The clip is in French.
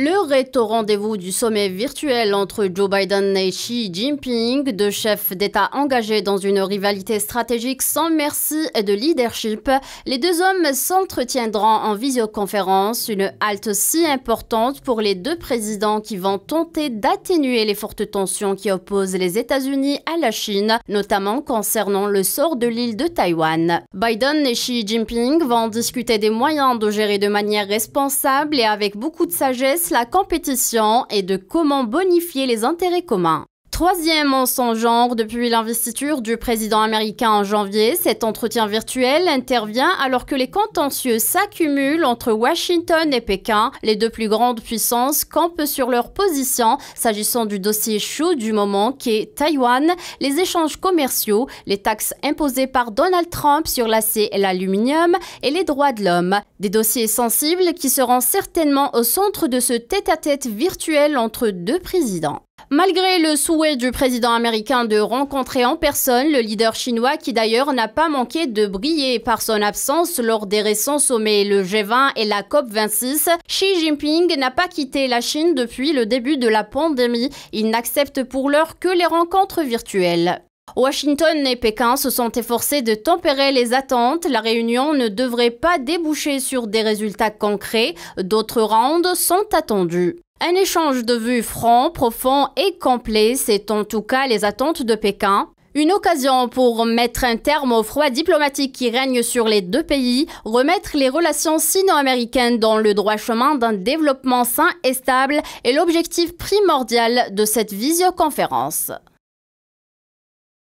Le au rendez-vous du sommet virtuel entre Joe Biden et Xi Jinping, deux chefs d'État engagés dans une rivalité stratégique sans merci et de leadership, les deux hommes s'entretiendront en visioconférence, une halte si importante pour les deux présidents qui vont tenter d'atténuer les fortes tensions qui opposent les États-Unis à la Chine, notamment concernant le sort de l'île de Taïwan. Biden et Xi Jinping vont discuter des moyens de gérer de manière responsable et avec beaucoup de sagesse la compétition et de comment bonifier les intérêts communs troisième en son genre depuis l'investiture du président américain en janvier. Cet entretien virtuel intervient alors que les contentieux s'accumulent entre Washington et Pékin. Les deux plus grandes puissances campent sur leur position s'agissant du dossier chaud du moment qui est Taïwan, les échanges commerciaux, les taxes imposées par Donald Trump sur l'acier et l'aluminium et les droits de l'homme. Des dossiers sensibles qui seront certainement au centre de ce tête à -tête virtuel entre deux présidents. Malgré le souhait du président américain de rencontrer en personne le leader chinois qui d'ailleurs n'a pas manqué de briller par son absence lors des récents sommets le G20 et la COP26, Xi Jinping n'a pas quitté la Chine depuis le début de la pandémie. Il n'accepte pour l'heure que les rencontres virtuelles. Washington et Pékin se sont efforcés de tempérer les attentes. La réunion ne devrait pas déboucher sur des résultats concrets. D'autres rounds sont attendus. Un échange de vues franc, profond et complet, c'est en tout cas les attentes de Pékin. Une occasion pour mettre un terme au froid diplomatique qui règne sur les deux pays, remettre les relations sino-américaines dans le droit chemin d'un développement sain et stable est l'objectif primordial de cette visioconférence.